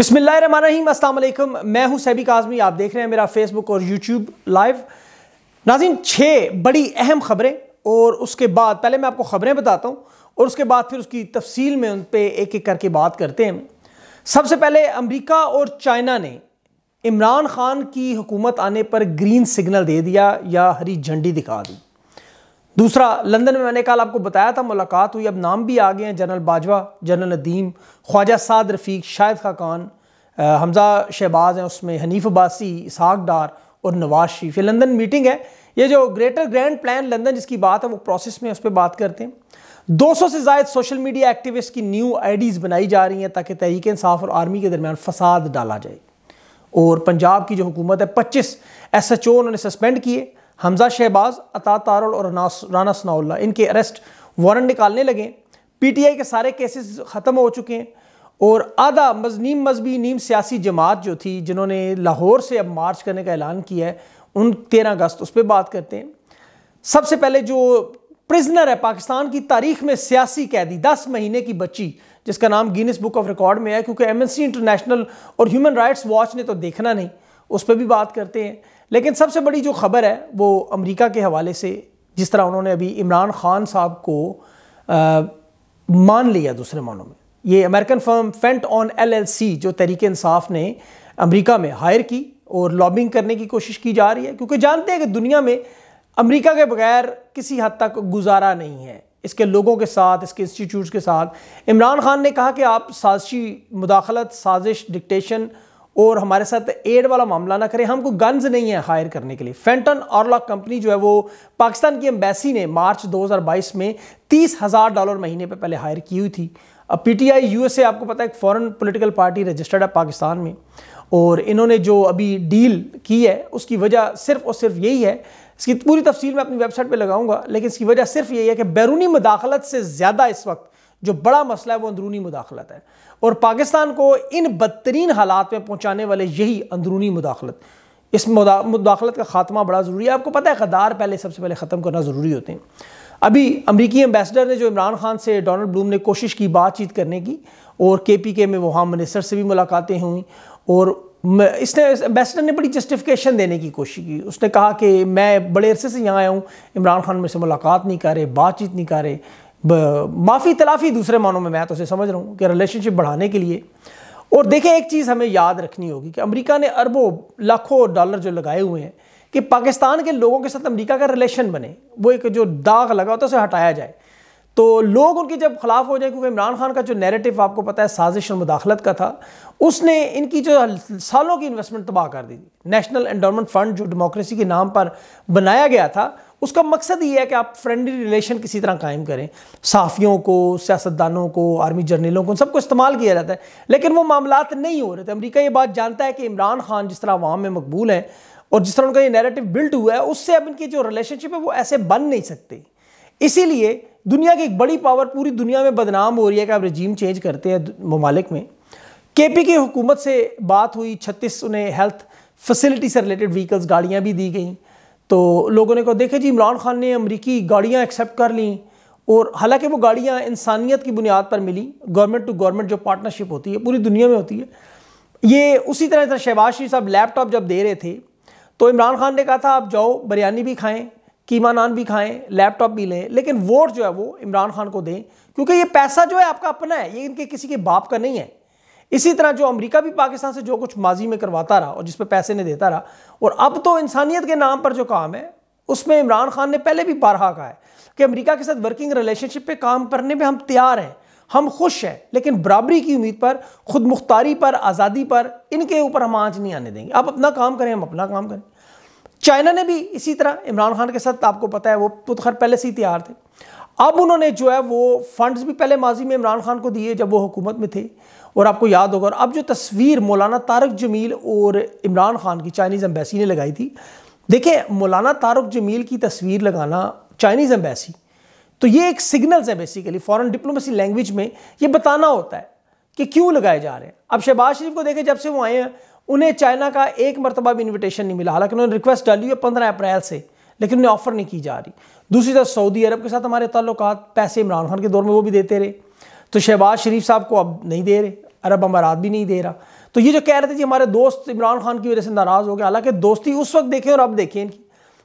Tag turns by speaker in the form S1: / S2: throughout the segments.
S1: बिसमीम मैं हूं सैबिक आज़मी आप देख रहे हैं मेरा फेसबुक और यूट्यूब लाइव नाजिम छः बड़ी अहम खबरें और उसके बाद पहले मैं आपको ख़बरें बताता हूं और उसके बाद फिर उसकी तफसील में उन पर एक एक करके बात करते हैं सबसे पहले अमरीका और चाइना ने इमरान खान की हुकूमत आने पर ग्रीन सिग्नल दे दिया या हरी झंडी दिखा दी दूसरा लंदन में मैंने कल आपको बताया था मुलाकात हुई अब नाम भी आ गए हैं जनरल बाजवा जनरल नदीम ख्वाजा साद रफ़ीक शाहिद खाकान हमजा शहबाज हैं उसमें हनीफ अब्बासी इसहाक डार और नवाज शरीफ ये लंदन मीटिंग है ये जो ग्रेटर ग्रैंड प्लान लंदन जिसकी बात है वो प्रोसेस में उस पर बात करते हैं 200 से जायद सोशल मीडिया एक्टिविस्ट की न्यू आईडीज़ बनाई जा रही हैं ताकि तहरीक इंसाफ और आर्मी के दरमियान फसाद डाला जाए और पंजाब की जो हुकूमत है 25 एस एच ओ उन्होंने सस्पेंड किए हमजा शहबाज अता तारुल और राना सनाउल्ला इनके अरेस्ट वारंट निकालने लगे पीटीआई के सारे केसेस ख़त्म हो चुके हैं और आधा मज नीम मजहबी नीम सियासी जमात जो थी जिन्होंने लाहौर से अब मार्च करने का ऐलान किया है उन तेरह अगस्त उस पर बात करते हैं सबसे पहले जो प्रिजनर है पाकिस्तान की तारीख में सियासी कैदी दस महीने की बच्ची जिसका नाम गिनीस बुक ऑफ रिकॉर्ड में है क्योंकि एमएससी इंटरनेशनल और ह्यूमन राइट्स वॉच ने तो देखना नहीं उस पर भी बात करते हैं लेकिन सबसे बड़ी जो खबर है वो अमेरिका के हवाले से जिस तरह उन्होंने अभी इमरान खान साहब को आ, मान लिया दूसरे मानों में ये American firm Fenton LLC जो तहरीक इंसाफ ने अमेरिका में हायर की और लॉबिंग करने की कोशिश की जा रही है क्योंकि जानते हैं कि दुनिया में अमेरिका के बगैर किसी हद तक गुजारा नहीं है इसके लोगों के साथ इसके इंस्टीट्यूट के साथ इमरान खान ने कहा कि आप साजिशी मुदाखलत साजिश डिक्टेशन और हमारे साथ एड वाला मामला ना करें हमको गन्स नहीं है हायर करने के लिए फेंटन ऑरलॉक कंपनी जो है वो पाकिस्तान की एम्बेसी ने मार्च 2022 में तीस हज़ार डॉलर महीने पे पहले हायर की हुई थी अब पीटीआई यूएसए आपको पता है एक फॉरेन पॉलिटिकल पार्टी रजिस्टर्ड है पाकिस्तान में और इन्होंने जो अभी डील की है उसकी वजह सिर्फ और सिर्फ यही है इसकी पूरी तफसील मैं अपनी वेबसाइट पर लगाऊंगा लेकिन इसकी वजह सिर्फ यही है कि बैरूनी मुदाखलत से ज़्यादा इस वक्त जो बड़ा मसला है वो अंदरूनी मुदाखलत है और पाकिस्तान को इन बदतरीन हालात में पहुंचाने वाले यही अंदरूनी मुदाखलत इस मुदा, मुदाखलत का खात्मा बड़ा ज़रूरी है आपको पता है कदार पहले सबसे पहले ख़त्म करना ज़रूरी होते हैं अभी अमरीकी एम्बेसडर ने जो इमरान खान से डोनल्ड ब्लूम ने कोशिश की बातचीत करने की और के पी के में वहाँ मिनिस्टर से भी मुलाकातें हुई और इसने एम्बेसडर ने बड़ी जस्टिफिकेशन देने की कोशिश की उसने कहा कि मैं बड़े अरसे से यहाँ आया हूँ इमरान खान मेरे से मुलाकात नहीं कर रहे बातचीत नहीं कर रहे माफ़ी तलाफ़ी दूसरे मानों में मैं तो उसे समझ रहा हूँ कि रिलेशनशिप बढ़ाने के लिए और देखें एक चीज़ हमें याद रखनी होगी कि अमेरिका ने अरबों लाखों डॉलर जो लगाए हुए हैं कि पाकिस्तान के लोगों के साथ अमेरिका का रिलेशन बने वो एक जो दाग लगा होता है उसे हटाया जाए तो लोग उनके जब खिलाफ हो जाए क्योंकि इमरान खान का जो नैरेटिव आपको पता है साजिश और मुदाखलत का था उसने इनकी जो सालों की इन्वेस्टमेंट तबाह कर दी नेशनल एंडोमेंट फंड जो डेमोक्रेसी के नाम पर बनाया गया था उसका मकसद ये है कि आप फ्रेंडली रिलेशन किसी तरह कायम करें साफियों को सियासतदानों को आर्मी जर्नलों को उन सबको इस्तेमाल किया जाता है लेकिन वो मामला नहीं हो रहे थे अमरीका ये बात जानता है कि इमरान खान जिस तरह अवाम में मकबूल है और जिस तरह उनका ये नैरेटिव बिल्ट हुआ है उससे अब इनकी जो रिलेशनशिप है वो ऐसे बन नहीं सकती इसीलिए दुनिया की एक बड़ी पावर पूरी दुनिया में बदनाम हो रही है कि आप रजीम चेंज करते हैं ममालिक में के पी की हुकूमत से बात हुई छत्तीस उन्हें हेल्थ फैसिलिटी से रिलेटेड व्हीकल्स गाड़ियाँ भी दी गई तो लोगों ने कहा देखा जी इमरान खान ने अमरीकी गाड़ियाँ एक्सेप्ट कर लीं और हालांकि वो गाड़ियाँ इंसानियत की बुनियाद पर मिली गवर्नमेंट टू गवर्नमेंट जो पार्टनरशिप होती है पूरी दुनिया में होती है ये उसी तरह से शहबाज शरीफ साहब लैपटॉप जब दे रहे थे तो इमरान खान ने कहा था आप जाओ बिरयानी भी खाएं कीमा नान भी खाएं लैपटॉप भी लें लेकिन वोट जो है वो इमरान खान को दें क्योंकि ये पैसा जो है आपका अपना है ये इनके किसी के बाप का नहीं है इसी तरह जो अमेरिका भी पाकिस्तान से जो कुछ माजी में करवाता रहा और जिस पर पैसे नहीं देता रहा और अब तो इंसानियत के नाम पर जो काम है उसमें इमरान खान ने पहले भी बारहा कहा है कि अमरीका के साथ वर्किंग रिलेशनशिप पर काम करने में हम तैयार हैं हम खुश हैं लेकिन बराबरी की उम्मीद पर खुद मुख्तारी पर आज़ादी पर इनके ऊपर हम आँच नहीं आने देंगे आप अपना काम करें हम अपना काम करें चाइना ने भी इसी तरह इमरान खान के साथ आपको पता है वो पुतखर पहले से ही तैयार थे अब उन्होंने जो है वो फंड्स भी पहले माजी में इमरान खान को दिए जब वो हुकूमत में थे और आपको याद होगा और अब जो तस्वीर मौलाना तारक जमील और इमरान खान की चाइनीज़ एम्बेसी ने लगाई थी देखें मौलाना तारक जमील की तस्वीर लगाना चाइनीज़ एम्बेसी तो ये एक सिग्नल्स है बेसिकली फॉरेन डिप्लोमेसी लैंग्वेज में ये बताना होता है कि क्यों लगाए जा रहे हैं अब शहबाज शरीफ को देखें जब से वो आए हैं उन्हें चाइना का एक मरतबा भी इन्विटेशन नहीं मिला हालांकि उन्होंने रिक्वेस्ट डाली है पंद्रह अप्रैल से लेकिन उन्हें ऑफर नहीं की जा रही दूसरी तरफ सऊदी अरब के साथ हमारे ताल्लुक पैसे इमरान खान के दौर में वो भी देते रहे तो शहबाज शरीफ साहब को अब नहीं दे रहे अरब अमारात भी नहीं दे रहा तो ये जो कह रहे थे जी हमारे दोस्त इमरान खान की वजह से नाराज़ हो गया हालांकि दोस्ती उस वक्त देखें और अब देखें इनकी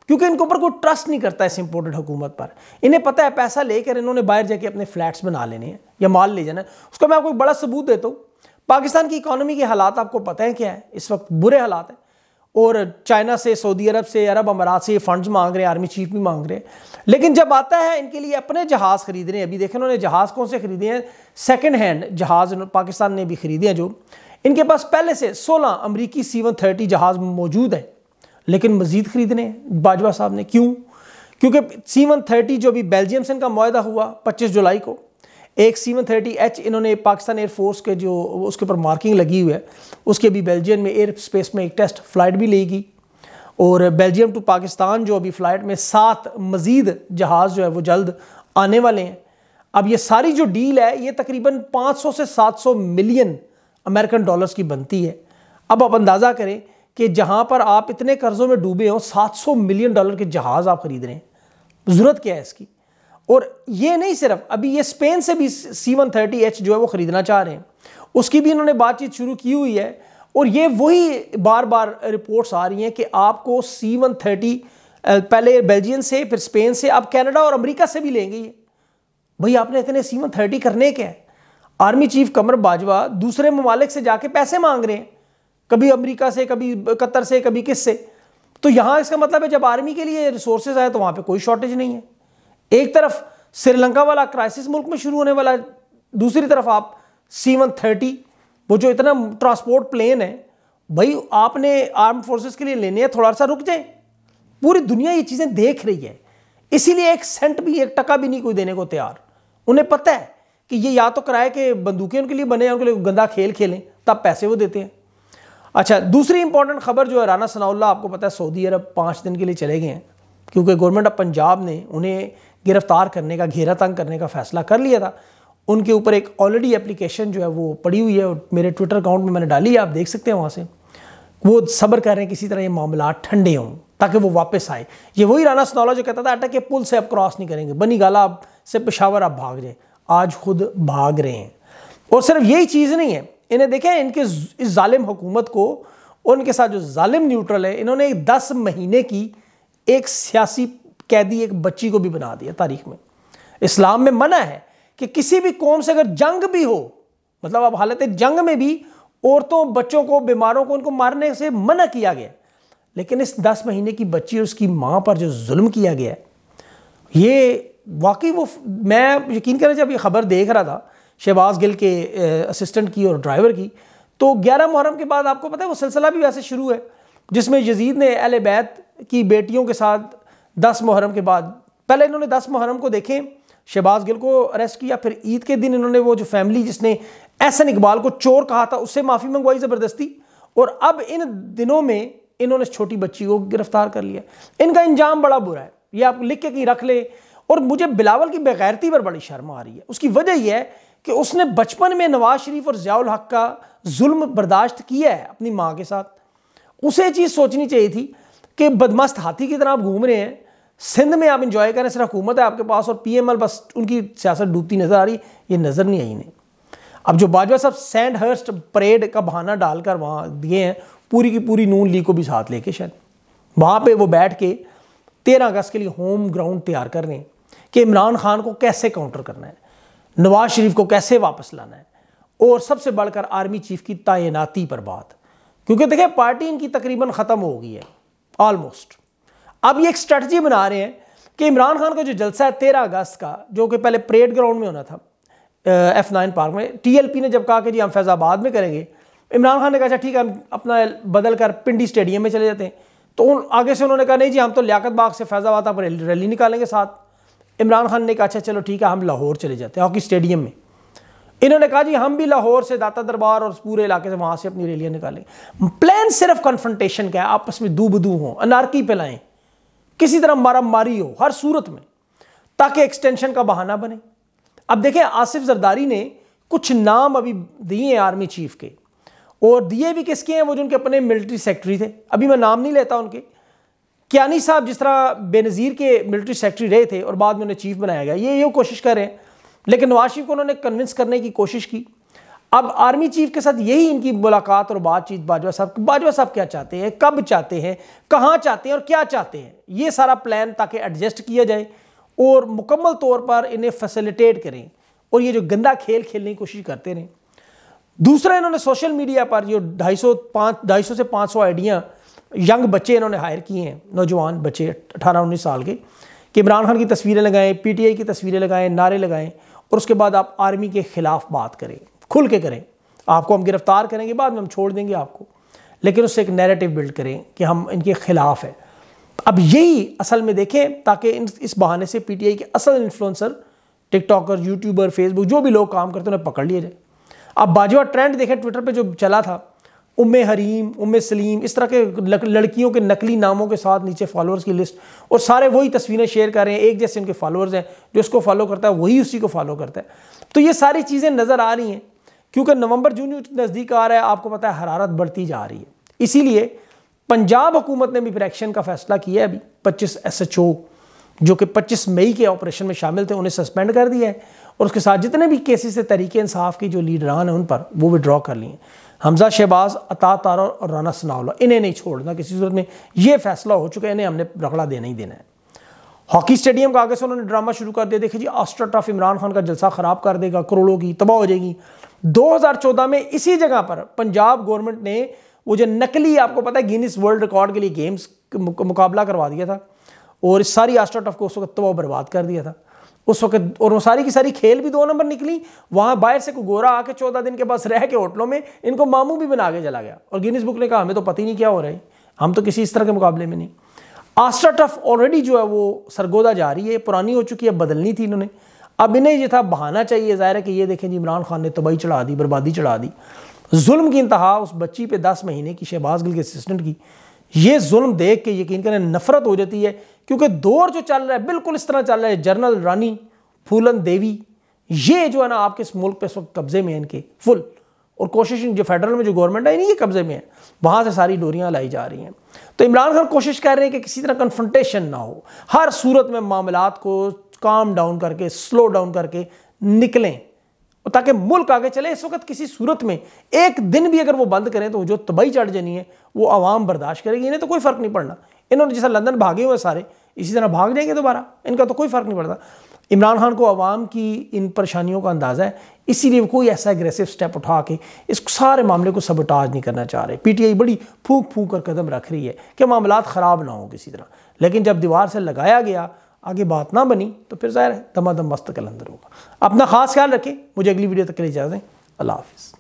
S1: क्योंकि इनके ऊपर कोई ट्रस्ट नहीं करता इस इम्पोर्टेड हुकूमत पर इन्हें पता है पैसा लेकर इन्होंने बाहर जाके अपने फ्लैट्स बना लेने हैं या माल ले जाना है उसका मैं आपको एक बड़ा सबूत देता हूँ पाकिस्तान की इकोनॉमी के हालात आपको पता है क्या है इस वक्त बुरे हालात हैं और चाइना से सऊदी अरब से अरब अमारात से फंड्स मांग रहे हैं आर्मी चीफ भी मांग रहे हैं लेकिन जब आता है इनके लिए अपने जहाज़ खरीद रहे हैं अभी देखें उन्होंने जहाज़ कौन से खरीदे हैं सेकेंड हैंड जहाज़ पाकिस्तान ने भी खरीदे हैं जो इनके पास पहले से 16 अमरीकी सी वन थर्टी जहाज़ मौजूद हैं लेकिन मजीद खरीदने बाजवा साहब ने क्यों क्योंकि सी वन थर्टी जो भी बेल्जियम से इनका माहा हुआ पच्चीस जुलाई को एक सी वन थर्टी एच इन्होंने पाकिस्तान एयरफोर्स के जो उसके ऊपर मार्किंग लगी हुई है उसके भी बेल्जियम में एयर स्पेस में एक टेस्ट फ्लाइट भी लेगी और बेल्जियम टू पाकिस्तान जो अभी फ़्लाइट में सात मज़ीद जहाज़ जो है वो जल्द आने वाले हैं अब ये सारी जो डील है ये तकरीबन 500 से 700 मिलियन अमेरिकन डॉलर्स की बनती है अब आप अंदाज़ा करें कि जहाँ पर आप इतने कर्ज़ों में डूबे हों 700 मिलियन डॉलर के जहाज़ आप ख़रीद रहे हैं ज़रूरत क्या है इसकी और ये नहीं सिर्फ अभी ये स्पेन से भी सी वन थर्टी एच जो है वो ख़रीदना चाह रहे हैं उसकी भी इन्होंने बातचीत शुरू की हुई है और ये वही बार बार रिपोर्ट्स आ रही हैं कि आपको सी वन थर्टी पहले बेल्जियम से फिर स्पेन से आप कनाडा और अमेरिका से भी लेंगे ये भाई आपने इतने सी वन थर्टी करने के आर्मी चीफ कमर बाजवा दूसरे ममालिक से जाके पैसे मांग रहे हैं कभी अमरीका से कभी कतर से कभी किस से तो यहाँ इसका मतलब है जब आर्मी के लिए रिसोर्सेज आए तो वहाँ पर कोई शॉर्टेज नहीं है एक तरफ श्रीलंका वाला क्राइसिस मुल्क में शुरू होने वाला है दूसरी तरफ आप सी वन थर्टी वो जो इतना ट्रांसपोर्ट प्लेन है भाई आपने आर्म फोर्सेस के लिए लेने हैं थोड़ा सा रुक जाए पूरी दुनिया ये चीज़ें देख रही है इसीलिए एक सेंट भी एक टका भी नहीं कोई देने को तैयार उन्हें पता है कि ये या तो कराए कि बंदूकें उनके लिए बने उनके लिए गंदा खेल खेलें तब पैसे वो देते हैं अच्छा दूसरी इंपॉर्टेंट खबर जो है राना सनाउल्ला आपको पता है सऊदी अरब पाँच दिन के लिए चले गए हैं क्योंकि गवर्नमेंट ऑफ पंजाब ने उन्हें गिरफ्तार करने का घेरा तंग करने का फैसला कर लिया था उनके ऊपर एक ऑलरेडी एप्लीकेशन जो है वो पड़ी हुई है और मेरे ट्विटर अकाउंट में मैंने डाली है आप देख सकते हैं वहाँ से वो सब्र कर रहे हैं किसी तरह ये मामला ठंडे हों ताकि वो वापस आए ये वही राना सनौला जो कहता था अटक के पुल से अब क्रॉस नहीं करेंगे बनी गाला अब से पेशावर आप भाग रहे आज खुद भाग रहे हैं और सिर्फ यही चीज़ नहीं है इन्हें देखें इनके इस ालिम हुकूमत को उनके साथ जो ालिम न्यूट्रल है इन्होंने दस महीने की एक सियासी कैदी एक बच्ची को भी बना दिया तारीख में इस्लाम में मना है कि किसी भी कौम से अगर जंग भी हो मतलब अब हालत जंग में भी औरतों बच्चों को बीमारों को उनको मारने से मना किया गया लेकिन इस दस महीने की बच्ची और उसकी माँ पर जो जुल्म किया गया है ये वाकई वो मैं यकीन करें जब ये खबर देख रहा था शहबाज गिल के असिस्टेंट की और ड्राइवर की तो ग्यारह मुहर्रम के बाद आपको पता है वो सिलसिला भी वैसे शुरू है जिसमें यजीद ने अहल बैत की बेटियों के साथ दस मुहर्रम के बाद पहले इन्होंने दस मुहर्रम को देखें शहबाज गिल को अरेस्ट किया फिर ईद के दिन इन्होंने वो जो फैमिली जिसने एहसन इकबाल को चोर कहा था उससे माफ़ी मंगवाई ज़बरदस्ती और अब इन दिनों में इन्होंने छोटी बच्ची को गिरफ्तार कर लिया इनका इंजाम बड़ा बुरा है ये आप लिख के कहीं रख ले और मुझे बिलावल की बेगैरती पर बड़ी शर्म आ रही है उसकी वजह यह है कि उसने बचपन में नवाज शरीफ और ज़ियाल हक का जुल्म बर्दाश्त किया है अपनी माँ के साथ उसे चीज़ सोचनी चाहिए थी कि बदमस्त हाथी की तरह आप घूम रहे हैं सिंध में आप इंजॉय करें सिर्फ हुकूमत है आपके पास और पीएमएल बस उनकी सियासत डूबती नज़र आ रही ये नज़र नहीं आई इन्हें अब जो बाजवा साहब सैंड हर्स्ट परेड का बहाना डालकर वहाँ दिए हैं पूरी की पूरी नून लीग को भी साथ लेके शायद वहाँ पे वो बैठ के तेरह अगस्त के लिए होम ग्राउंड तैयार कर रहे हैं कि इमरान खान को कैसे काउंटर करना है नवाज शरीफ को कैसे वापस लाना है और सबसे बढ़कर आर्मी चीफ की तैनाती पर बात क्योंकि देखिए पार्टी इनकी तकरीबन ख़त्म हो गई है ऑलमोस्ट अब ये एक स्ट्रेटजी बना रहे हैं कि इमरान खान का जो जलसा है तेरह अगस्त का जो कि पहले परेड ग्राउंड में होना था एफ नाइन पार्क में टीएलपी ने जब कहा कि जी हम फैज़ाबाद में करेंगे इमरान खान ने कहा अच्छा, ठीक है हम अपना बदल कर पिंडी स्टेडियम में चले जाते हैं तो उन आगे से उन्होंने कहा नहीं जी हम तो लियाकत बाग से फैज़ाबाद आप रैली निकालेंगे साथ इमरान खान ने कहा अच्छा चलो ठीक है हम लाहौर चले जाते हैं हॉकी स्टेडियम में इन्होंने कहा जी हम भी लाहौर से दाता दरबार और पूरे इलाके से वहां से अपनी रैलियां निकालें प्लान सिर्फ कन्फ्रंटेशन का है आपस में दू बदू हो अनारकी फैलाएं किसी तरह मारा मारी हो हर सूरत में ताकि एक्सटेंशन का बहाना बने अब देखें आसिफ जरदारी ने कुछ नाम अभी दिए हैं आर्मी चीफ के और दिए भी किसके हैं वो जो उनके अपने मिलिट्री सेक्रेटरी थे अभी मैं नाम नहीं लेता उनके क्यानी साहब जिस तरह बेनज़ीर के मिलिट्री सेक्रेटरी रहे थे और बाद में उन्हें चीफ बनाया गया ये ये कोशिश कर रहे हैं लेकिन नवाज शरीफ को उन्होंने कन्विंस करने की कोशिश की अब आर्मी चीफ के साथ यही इनकी मुलाकात और बातचीत बाजवा साहब बाजवा साहब क्या चाहते हैं कब चाहते हैं कहाँ चाहते हैं और क्या चाहते हैं ये सारा प्लान ताकि एडजस्ट किया जाए और मुकम्मल तौर पर इन्हें फैसिलिटेट करें और ये जो गंदा खेल खेलने की कोशिश करते रहें दूसरा इन्होंने सोशल मीडिया पर जो ढाई सौ पाँच ढाई सौ से पाँच सौ आइडियाँ यंग बच्चे इन्होंने हायर किए हैं नौजवान बच्चे अठारह उन्नीस साल के कि इमरान खान की तस्वीरें लगाएं पीटीआई की तस्वीरें लगाएं नारे लगाएं और उसके बाद आप आर्मी के ख़िलाफ़ बात करें खुल के करें आपको हम गिरफ़्तार करेंगे बाद में हम छोड़ देंगे आपको लेकिन उससे एक नैरेटिव बिल्ड करें कि हम इनके ख़िलाफ़ हैं अब यही असल में देखें ताकि इस बहाने से पीटीआई के असल इन्फ्लुएंसर टिकटॉकर यूट्यूबर फेसबुक जो भी लोग काम करते हैं उन्हें पकड़ लिए जाए अब बाजवा ट्रेंड देखें ट्विटर पर जो चला था उम हरीम उम सलीम इस तरह के लड़कियों के नकली नामों के साथ नीचे फॉलोअर्स की लिस्ट और सारे वही तस्वीरें शेयर कर रहे हैं एक जैसे उनके फॉलोअर्स हैं जो उसको फॉलो करता है वही उसी को फॉलो करता है तो ये सारी चीज़ें नज़र आ रही हैं क्योंकि नवंबर जून नज़दीक आ रहा है आपको पता है हरारत बढ़ती जा रही है इसीलिए पंजाब हुकूमत ने भी फिर एक्शन का फैसला किया है अभी पच्चीस एस एच ओ जो कि पच्चीस मई के ऑपरेशन में शामिल थे उन्हें सस्पेंड कर दिया है और उसके साथ जितने भी केसेस से तरीके इंसाफ की जो लीडरान हैं उन पर वो विड्रॉ कर लिए हैं हमजा शहबाज अता तारा और राना सनाउल्ला इन्हें नहीं छोड़ना किसी सूरत में ये फैसला हो चुका है इन्हें हमने रगड़ा देना ही देना है हॉकी स्टेडियम का आगे से उन्होंने ड्रामा शुरू कर दिया देखिए जी ऑस्टर ट्रफ़ इमरान खान का जलसा ख़राब कर देगा करोड़ों की तबाह हो जाएगी 2014 में इसी जगह पर पंजाब गवर्नमेंट ने वो जो नकली आपको पता है गिनीस वर्ल्ड रिकॉर्ड के लिए गेम्स मुकाबला करवा दिया था और सारी ऑस्ट्रा टफ को उस वक्त तबाह बर्बाद कर दिया था उस वक्त और वो सारी की सारी खेल भी दो नंबर निकली वहाँ बाहर से कोई गोरा आके चौदह दिन के पास रह के होटलों में इनको मामू भी बना के चला गया और गिनीस बुक ने कहा हमें तो पता ही नहीं क्या हो रहा है हम तो किसी इस तरह के मुकाबले में नहीं आस्ट्रा टफ ऑलरेडी जो है वो सरगोदा जा रही है पुरानी हो चुकी है बदलनी थी इन्होंने अब इन्हें ये था बहाना चाहिए ज़ाहिर है कि ये देखें जी इमरान खान ने तबाही चढ़ा दी बर्बादी चढ़ा दी जुल्म की इंतहा उस बच्ची पे दस महीने की शहबाज गिल के असिस्टेंट की ये जुल्म देख के यकीन करें नफरत हो जाती है क्योंकि दौर जो चल रहा है बिल्कुल इस तरह चल रहा है जनरल रानी फूलन देवी ये जो है ना आपके इस मुल्क पे इस वक्त कब्जे में है इनके फुल और कोशिश जो फेडरल में जो गवर्नमेंट है इन्हीं कब्जे में है वहाँ से सारी डोरियाँ लाई जा रही हैं तो इमरान खान कोशिश कर रहे हैं कि किसी तरह कन्फ्रंटेशन ना हो हर सूरत में मामला को काम डाउन करके स्लो डाउन करके निकलें ताकि मुल्क आगे चले इस वक्त किसी सूरत में एक दिन भी अगर वो बंद करें तो जो तबाही चढ़ जानी है वो आवाम बर्दाश्त करेगी इन्हें तो कोई फ़र्क नहीं पड़ना इन्होंने जैसा लंदन भागे हुए सारे इसी तरह भाग जाएंगे दोबारा इनका तो कोई फ़र्क नहीं पड़ता इमरान खान को आवाम की इन परेशानियों का अंदाज़ा है इसीलिए कोई ऐसा एग्रेसिव स्टेप उठा के इस सारे मामले को सबटाज नहीं करना चाह रहे पीटीआई बड़ी फूक फूक कर कदम रख रही है कि मामला ख़राब ना हो किसी तरह लेकिन जब दीवार से लगाया गया आगे बात ना बनी तो फिर ज़ाहिर है दम मस्त कलंदर होगा अपना खास ख्याल रखें मुझे अगली वीडियो तक के लिए इजाज़ें अल्लाह हाफिज़